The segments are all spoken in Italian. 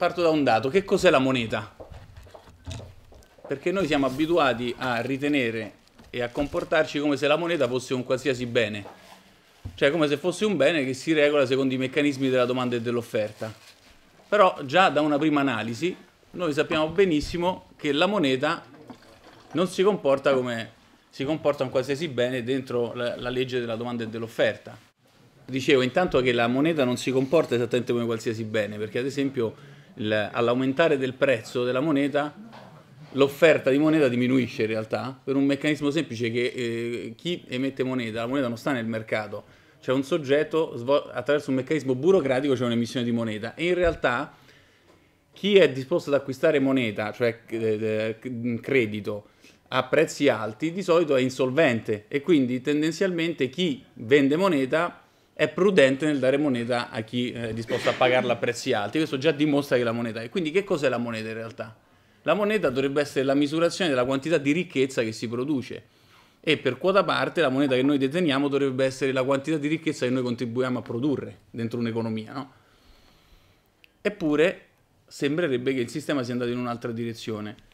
parto da un dato. Che cos'è la moneta? Perché noi siamo abituati a ritenere e a comportarci come se la moneta fosse un qualsiasi bene, cioè come se fosse un bene che si regola secondo i meccanismi della domanda e dell'offerta. Però già da una prima analisi noi sappiamo benissimo che la moneta non si comporta come si comporta un qualsiasi bene dentro la, la legge della domanda e dell'offerta. Dicevo intanto che la moneta non si comporta esattamente come qualsiasi bene, perché ad esempio all'aumentare del prezzo della moneta l'offerta di moneta diminuisce in realtà per un meccanismo semplice che eh, chi emette moneta, la moneta non sta nel mercato, c'è un soggetto, attraverso un meccanismo burocratico c'è un'emissione di moneta e in realtà chi è disposto ad acquistare moneta, cioè eh, eh credito, a prezzi alti di solito è insolvente e quindi tendenzialmente chi vende moneta è prudente nel dare moneta a chi eh, è disposto a pagarla a prezzi alti. Questo già dimostra che la moneta è. Quindi che cos'è la moneta in realtà? La moneta dovrebbe essere la misurazione della quantità di ricchezza che si produce e per quota parte la moneta che noi deteniamo dovrebbe essere la quantità di ricchezza che noi contribuiamo a produrre dentro un'economia. No? Eppure sembrerebbe che il sistema sia andato in un'altra direzione.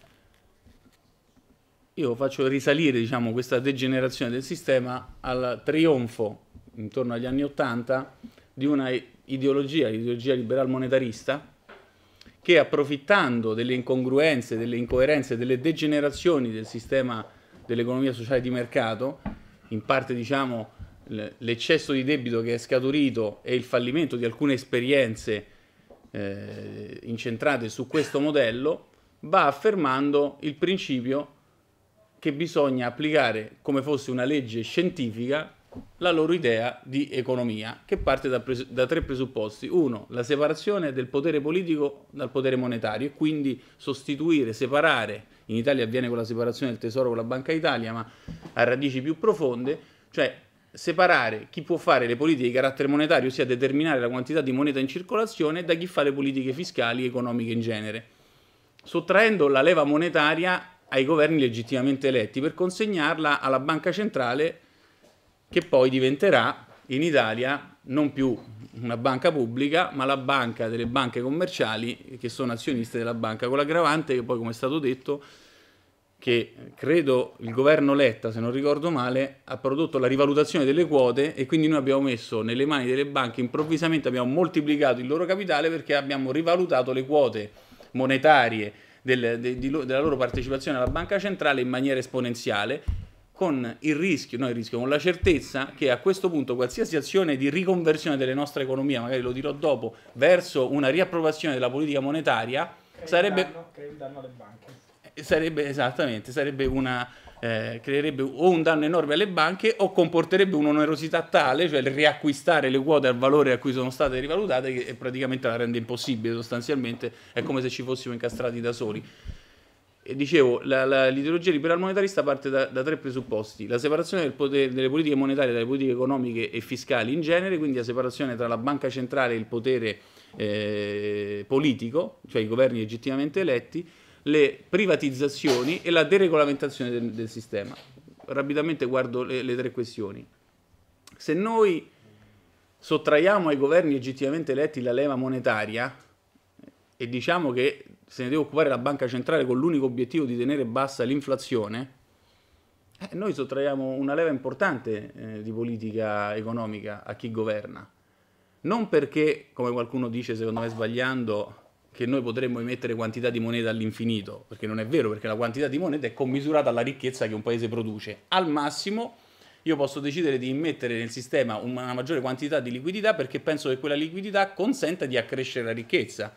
Io faccio risalire diciamo, questa degenerazione del sistema al trionfo intorno agli anni Ottanta, di una ideologia, l'ideologia liberal monetarista, che approfittando delle incongruenze, delle incoerenze, delle degenerazioni del sistema dell'economia sociale di mercato, in parte diciamo l'eccesso di debito che è scaturito e il fallimento di alcune esperienze eh, incentrate su questo modello, va affermando il principio che bisogna applicare come fosse una legge scientifica la loro idea di economia, che parte da, pres- da, tre presupposti. Uno, la separazione del potere politico dal potere monetario, e quindi sostituire, separare, in Italia avviene con la separazione del Tesoro con la Banca Italia, ma a radici più profonde, cioè separare chi può fare le politiche di carattere monetario, ossia determinare la quantità di moneta in circolazione, da chi fa le politiche fiscali e economiche in genere, sottraendo la leva monetaria ai governi legittimamente eletti per consegnarla alla banca centrale che poi diventerà in Italia non più una banca pubblica, ma la banca delle banche commerciali che sono azioniste della banca, con l'aggravante che poi, come è stato detto, che credo il governo Letta, se non ricordo male, ha prodotto la rivalutazione delle quote e quindi noi abbiamo messo nelle mani delle banche, improvvisamente abbiamo moltiplicato il loro capitale perché abbiamo rivalutato le quote monetarie del, de, di, della loro partecipazione alla banca centrale in maniera esponenziale con il rischio, no il rischio, con la certezza che a questo punto qualsiasi azione di riconversione delle nostre economie, magari lo dirò dopo, verso una riapprovazione della politica monetaria, crei sarebbe... crei danno alle banche. Eh, sarebbe, esattamente, sarebbe una, eh, creerebbe o un danno enorme alle banche o comporterebbe un'onerosità tale, cioè il riacquistare le quote al valore a cui sono state rivalutate, che praticamente la rende impossibile sostanzialmente, è come se ci fossimo incastrati da soli dicevo, la, la, l'ideologia liberal monetarista parte da, da tre presupposti: la separazione potere, delle politiche monetarie dalle politiche economiche e fiscali in genere, quindi la separazione tra la banca centrale e il potere eh, politico, cioè i governi legittimamente eletti, le privatizzazioni e la deregolamentazione del, del sistema. Rapidamente guardo le, le tre questioni. Se noi sottraiamo ai governi legittimamente eletti la leva monetaria eh, e diciamo che se ne deve occupare la banca centrale con l'unico obiettivo di tenere bassa l'inflazione, eh, noi sottraiamo una leva importante eh, di politica economica a chi governa. Non perché, come qualcuno dice, secondo me sbagliando, che noi potremmo emettere quantità di moneta all'infinito, perché non è vero, perché la quantità di moneta è commisurata alla ricchezza che un paese produce. Al massimo io posso decidere di immettere nel sistema una maggiore quantità di liquidità perché penso che quella liquidità consenta di accrescere la ricchezza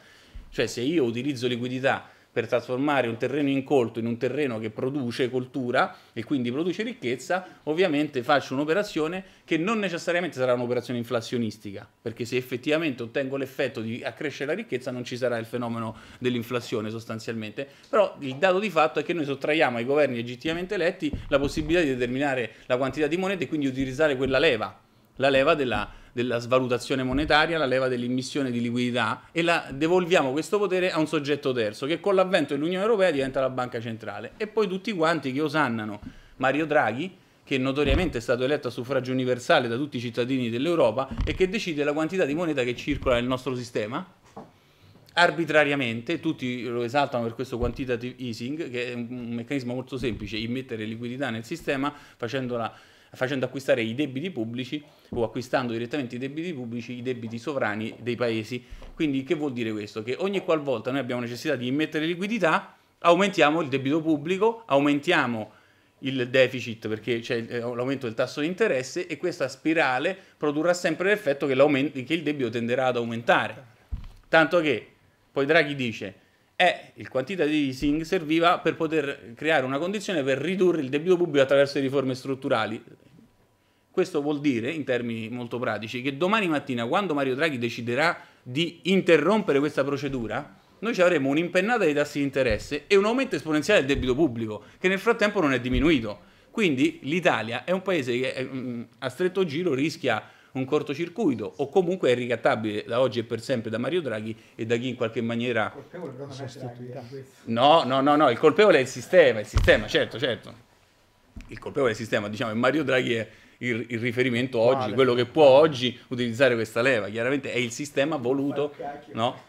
cioè se io utilizzo liquidità per trasformare un terreno incolto in un terreno che produce coltura e quindi produce ricchezza, ovviamente faccio un'operazione che non necessariamente sarà un'operazione inflazionistica, perché se effettivamente ottengo l'effetto di accrescere la ricchezza non ci sarà il fenomeno dell'inflazione sostanzialmente, però il dato di fatto è che noi sottraiamo ai governi legittimamente eletti la possibilità di determinare la quantità di monete e quindi utilizzare quella leva, la leva della della svalutazione monetaria, la leva dell'immissione di liquidità e la, devolviamo questo potere a un soggetto terzo che con l'avvento dell'Unione Europea diventa la banca centrale. E poi tutti quanti che osannano Mario Draghi, che notoriamente è stato eletto a suffragio universale da tutti i cittadini dell'Europa e che decide la quantità di moneta che circola nel nostro sistema arbitrariamente, tutti lo esaltano per questo quantitative easing, che è un meccanismo molto semplice, immettere liquidità nel sistema facendola facendo acquistare i debiti pubblici o acquistando direttamente i debiti pubblici, i debiti sovrani dei paesi. Quindi che vuol dire questo? Che ogni qualvolta noi abbiamo necessità di immettere liquidità, aumentiamo il debito pubblico, aumentiamo il deficit perché c'è eh, l'aumento del tasso di interesse e questa spirale produrrà sempre l'effetto che, che il debito tenderà ad aumentare. Tanto che poi Draghi dice e il quantitative easing serviva per poter creare una condizione per ridurre il debito pubblico attraverso le riforme strutturali. Questo vuol dire, in termini molto pratici, che domani mattina, quando Mario Draghi deciderà di interrompere questa procedura, noi ci avremo un'impennata dei tassi di interesse e un aumento esponenziale del debito pubblico, che nel frattempo non è diminuito. Quindi l'Italia è un paese che mm, a stretto giro rischia un cortocircuito o comunque è ricattabile da oggi e per sempre da Mario Draghi e da chi in qualche maniera... Il colpevole non è no, no, no, no, il colpevole è il sistema, il sistema, certo, certo. Il colpevole è il sistema, diciamo, e Mario Draghi è il, il riferimento oggi, quello che può oggi utilizzare questa leva, chiaramente è il sistema voluto, no?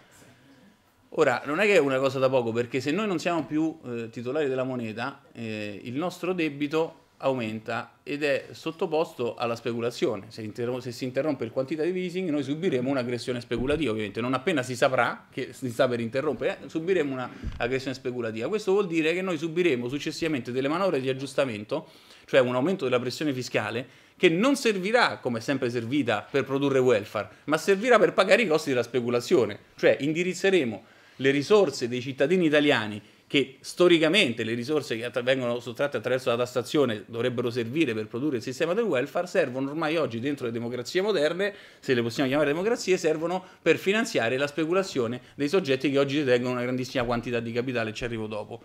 Ora, non è che è una cosa da poco, perché se noi non siamo più eh, titolari della moneta, eh, il nostro debito aumenta ed è sottoposto alla speculazione. Se, se, si interrompe il quantitative easing, noi subiremo un'aggressione speculativa, ovviamente. Non appena si saprà che si sta per interrompere, eh, subiremo un'aggressione speculativa. Questo vuol dire che noi subiremo successivamente delle manovre di aggiustamento, cioè un aumento della pressione fiscale, che non servirà, come è sempre servita, per produrre welfare, ma servirà per pagare i costi della speculazione. Cioè indirizzeremo le risorse dei cittadini italiani che storicamente le risorse che vengono sottratte attraverso la tassazione dovrebbero servire per produrre il sistema del welfare, servono ormai oggi dentro le democrazie moderne, se le possiamo chiamare democrazie, servono per finanziare la speculazione dei soggetti che oggi detengono una grandissima quantità di capitale, ci arrivo dopo.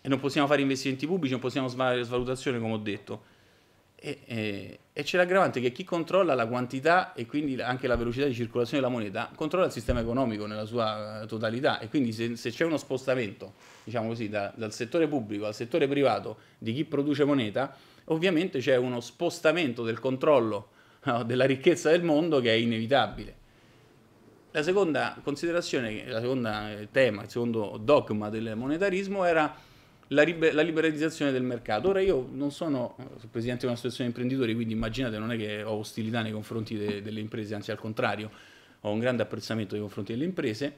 E non possiamo fare investimenti pubblici, non possiamo fare svalutazione, come ho detto. e, e c'è l'aggravante che chi controlla la quantità e quindi anche la velocità di circolazione della moneta controlla il sistema economico nella sua eh, totalità e quindi se, se c'è uno spostamento, diciamo così, da, dal settore pubblico al settore privato di chi produce moneta, ovviamente c'è uno spostamento del controllo no, della ricchezza del mondo che è inevitabile. La seconda considerazione, la seconda eh, tema, il secondo dogma del monetarismo era la, liber- la, liberalizzazione del mercato. Ora io non eh, sono presidente di una associazione di imprenditori, quindi immaginate non è che ho ostilità nei confronti de- delle imprese, anzi al contrario, ho un grande apprezzamento nei confronti delle imprese.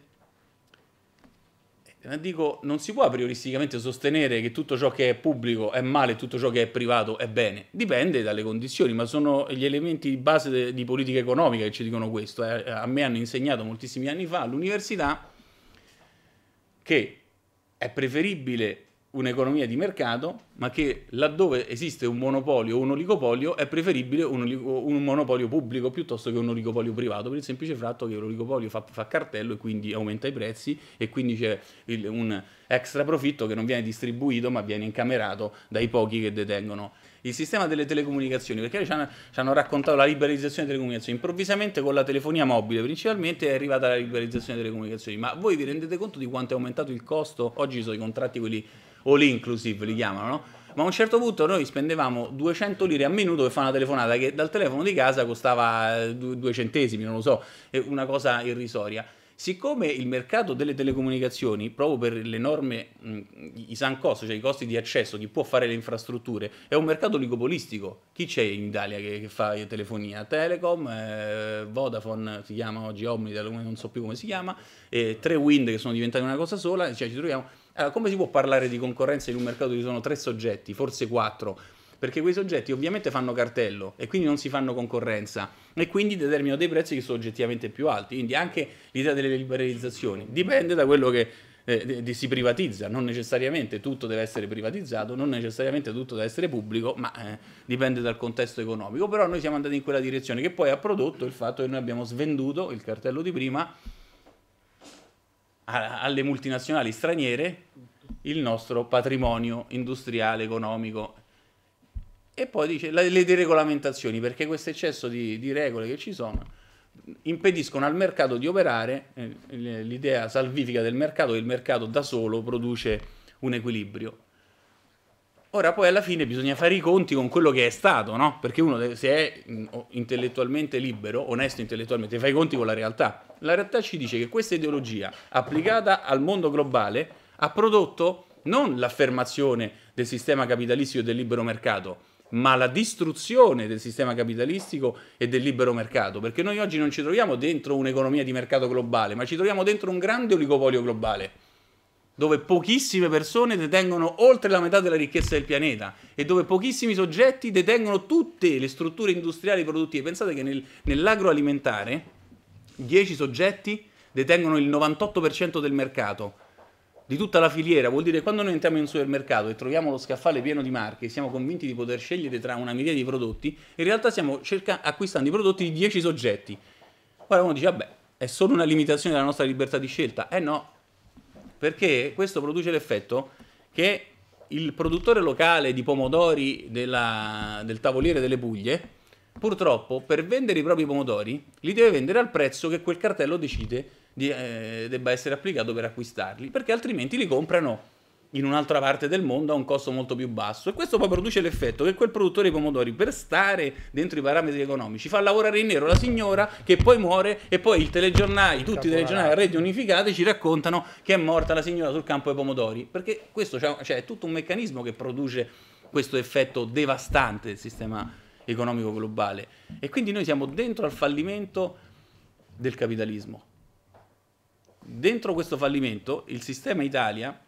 Eh, dico, non si può prioristicamente sostenere che tutto ciò che è pubblico è male e tutto ciò che è privato è bene. Dipende dalle condizioni, ma sono gli elementi di base de- di politica economica che ci dicono questo. Eh. eh a me hanno insegnato moltissimi anni fa all'università che è preferibile un'economia di mercato, ma che laddove esiste un monopolio o un oligopolio è preferibile un, oligo, un, monopolio pubblico piuttosto che un oligopolio privato, per il semplice fatto che l'oligopolio fa, fa cartello e quindi aumenta i prezzi e quindi c'è il, un extra profitto che non viene distribuito ma viene incamerato dai pochi che detengono il sistema delle telecomunicazioni, perché ci hanno, ci hanno raccontato la liberalizzazione delle comunicazioni, improvvisamente con la telefonia mobile principalmente è arrivata la liberalizzazione delle comunicazioni, ma voi vi rendete conto di quanto è aumentato il costo? Oggi sono i contratti quelli all inclusive, li chiamano, no? ma a un certo punto noi spendevamo 200 lire a minuto per fare una telefonata che dal telefono di casa costava eh, due centesimi, non lo so, una cosa irrisoria. Siccome il mercato delle telecomunicazioni, proprio per l'enorme, i sancosto, cioè i costi di accesso, chi può fare le infrastrutture, è un mercato oligopolistico. Chi c'è in Italia che, che fa telefonia? Telecom, eh, Vodafone, si chiama oggi Omnitel, non so più come si chiama, eh, tre Wind che sono diventati una cosa sola, cioè ci troviamo... Allora, come si può parlare di concorrenza in un mercato dove ci sono tre soggetti, forse quattro? perché quei soggetti ovviamente fanno cartello e quindi non si fanno concorrenza e quindi determinano dei prezzi che sono oggettivamente più alti. Quindi anche l'idea delle liberalizzazioni dipende da quello che eh, si privatizza, non necessariamente tutto deve essere privatizzato, non necessariamente tutto deve essere pubblico, ma eh, dipende dal contesto economico. Però noi siamo andati in quella direzione che poi ha prodotto il fatto che noi abbiamo svenduto il cartello di prima alle multinazionali straniere il nostro patrimonio industriale, economico e poi dice le, le deregolamentazioni, perché questo eccesso di, di, regole che ci sono impediscono al mercato di operare, eh, l'idea salvifica del mercato che il mercato da solo produce un equilibrio. Ora poi alla fine bisogna fare i conti con quello che è stato, no? Perché uno se è mm, intellettualmente libero, onesto intellettualmente, fa i conti con la realtà. La realtà ci dice che questa ideologia applicata al mondo globale ha prodotto non l'affermazione del sistema capitalistico e del libero mercato, ma la distruzione del sistema capitalistico e del libero mercato, perché noi oggi non ci troviamo dentro un'economia di mercato globale, ma ci troviamo dentro un grande oligopolio globale, dove pochissime persone detengono oltre la metà della ricchezza del pianeta e dove pochissimi soggetti detengono tutte le strutture industriali produttive. Pensate che nel, nell'agroalimentare 10 soggetti detengono il 98% del mercato, di tutta la filiera, vuol dire che quando noi entriamo in un supermercato e troviamo lo scaffale pieno di marche, siamo convinti di poter scegliere tra una migliaia di prodotti, in realtà stiamo cerca- acquistando i prodotti di 10 soggetti. Guarda, uno dice, vabbè, è solo una limitazione della nostra libertà di scelta. Eh no, perché questo produce l'effetto che il produttore locale di pomodori della, del tavoliere delle Puglie, purtroppo, per vendere i propri pomodori, li deve vendere al prezzo che quel cartello decide di, eh, debba essere applicato per acquistarli, perché altrimenti li comprano in un'altra parte del mondo a un costo molto più basso. E questo poi produce l'effetto che quel produttore di pomodori, per stare dentro i parametri economici, fa lavorare in nero la signora che poi muore e poi i telegiornali, tutti i telegiornali a reti unificate ci raccontano che è morta la signora sul campo dei pomodori. Perché questo cioè, è tutto un meccanismo che produce questo effetto devastante del sistema economico globale. E quindi noi siamo dentro al fallimento del capitalismo dentro questo fallimento il sistema Italia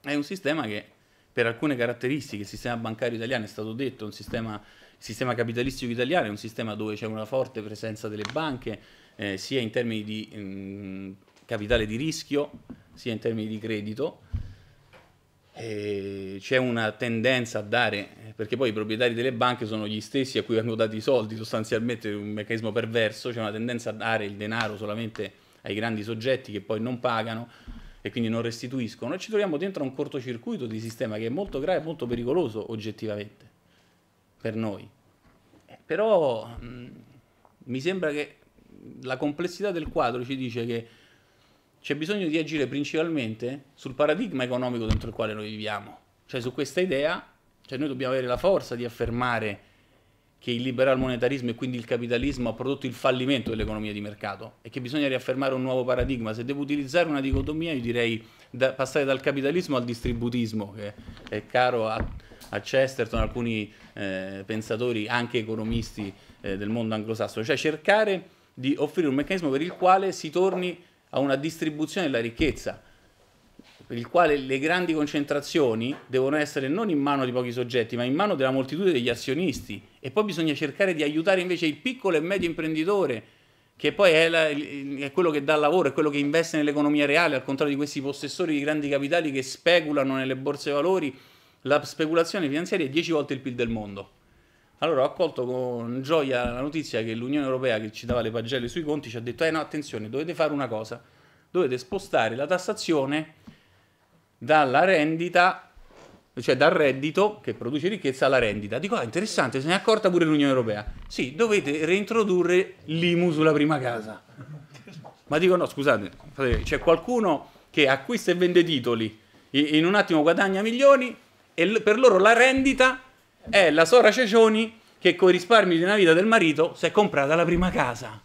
è un sistema che per alcune caratteristiche, il sistema bancario italiano è stato detto, un sistema, il sistema capitalistico italiano è un sistema dove c'è una forte presenza delle banche, eh, sia in termini di mh, mm, capitale di rischio, sia in termini di credito. Eh, c'è una tendenza a dare, eh, perché poi i proprietari delle banche sono gli stessi a cui vengono dati i soldi, sostanzialmente un meccanismo perverso, c'è una tendenza a dare il denaro solamente ai grandi soggetti che poi non pagano e quindi non restituiscono e ci troviamo dentro un cortocircuito di sistema che è molto grave e molto pericoloso oggettivamente per noi. Eh, però mh, mi sembra che la complessità del quadro ci dice che c'è bisogno di agire principalmente sul paradigma economico dentro il quale noi viviamo, cioè su questa idea, cioè noi dobbiamo avere la forza di affermare che il liberal monetarismo e quindi il capitalismo ha prodotto il fallimento dell'economia di mercato e che bisogna riaffermare un nuovo paradigma. Se devo utilizzare una dicotomia, io direi da passare dal capitalismo al distributismo, che è caro a, a Chesterton, alcuni eh, pensatori, anche economisti eh, del mondo anglosassone, cioè cercare di offrire un meccanismo per il quale si torni a una distribuzione della ricchezza per il quale le grandi concentrazioni devono essere non in mano di pochi soggetti, ma in mano della moltitudine degli azionisti. E poi bisogna cercare di aiutare invece il piccolo e medio imprenditore, che poi è, la, è quello che dà lavoro, è quello che investe nell'economia reale, al contrario di questi possessori di grandi capitali che speculano nelle borse valori. La speculazione finanziaria è 10 volte il PIL del mondo. Allora ho accolto con gioia la notizia che l'Unione Europea, che ci dava le pagelle sui conti, ci ha detto: eh no, attenzione, dovete fare una cosa, dovete spostare la tassazione dalla rendita, cioè dal reddito che produce ricchezza alla rendita. Dico, ah, interessante, se ne è accorta pure l'Unione Europea. Sì, dovete reintrodurre l'IMU sulla prima casa. Ma dico, no, scusate, c'è qualcuno che acquista e vende titoli, in un attimo guadagna milioni e per loro la rendita è la Sora Cecioni che con i risparmi di una vita del marito si è comprata la prima casa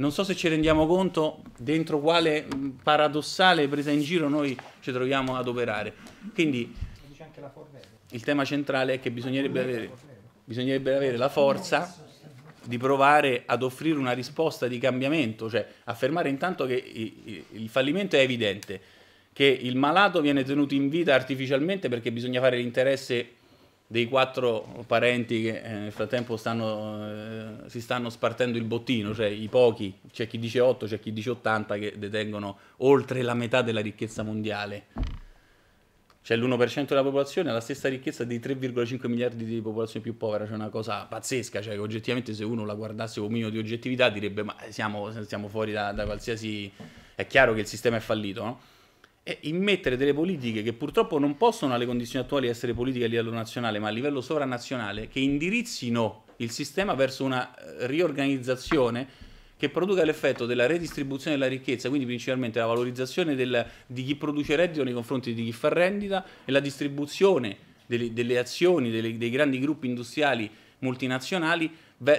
non so se ci rendiamo conto dentro quale paradossale presa in giro noi ci troviamo ad operare. Quindi il tema centrale è che bisognerebbe avere, bisognerebbe avere la forza di provare ad offrire una risposta di cambiamento, cioè affermare intanto che il fallimento è evidente, che il malato viene tenuto in vita artificialmente perché bisogna fare l'interesse dei quattro parenti che eh, nel frattempo stanno, eh, si stanno spartendo il bottino, cioè i pochi, c'è chi dice 8, c'è chi dice 80 che detengono oltre la metà della ricchezza mondiale. Cioè l'1% della popolazione, ha la stessa ricchezza dei 3,5 miliardi di popolazione più povera, cioè una cosa pazzesca, cioè oggettivamente se uno la guardasse con un minimo di oggettività direbbe ma eh, siamo, siamo fuori da, da, qualsiasi... è chiaro che il sistema è fallito, no? immettere delle politiche che purtroppo non possono alle condizioni attuali essere politiche a livello nazionale, ma a livello sovranazionale, che indirizzino il sistema verso una eh, riorganizzazione che produca l'effetto della redistribuzione della ricchezza, quindi principalmente la valorizzazione del, di chi produce reddito nei confronti di chi fa rendita e la distribuzione delle, delle azioni delle, dei grandi gruppi industriali multinazionali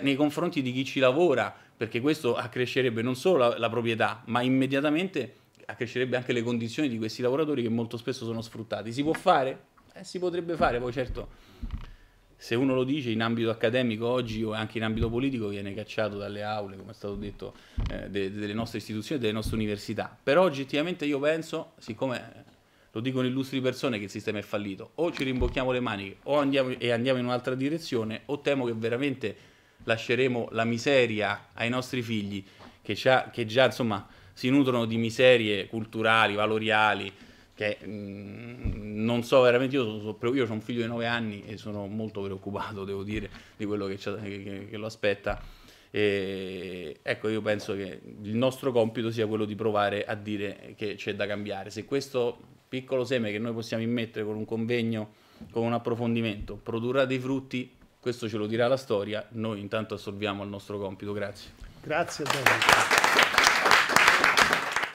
nei confronti di chi ci lavora, perché questo accrescerebbe non solo la, la proprietà, ma immediatamente accrescerebbe anche le condizioni di questi lavoratori che molto spesso sono sfruttati. Si può fare? Eh, si potrebbe fare, poi certo se uno lo dice in ambito accademico oggi o anche in ambito politico viene cacciato dalle aule, come è stato detto, eh, de- delle nostre istituzioni e delle nostre università. Però oggettivamente io penso, siccome eh, lo dicono illustri persone, che il sistema è fallito, o ci rimbocchiamo le maniche o andiamo, e andiamo in un'altra direzione o temo che veramente lasceremo la miseria ai nostri figli che, che già insomma si nutrono di miserie culturali, valoriali, che mh, mm, non so veramente, io, so, io ho un figlio di 9 anni e sono molto preoccupato, devo dire, di quello che, che, che lo aspetta. E ecco, io penso che il nostro compito sia quello di provare a dire che c'è da cambiare. Se questo piccolo seme che noi possiamo immettere con un convegno, con un approfondimento, produrrà dei frutti, questo ce lo dirà la storia, noi intanto assolviamo il nostro compito. Grazie. Grazie a te.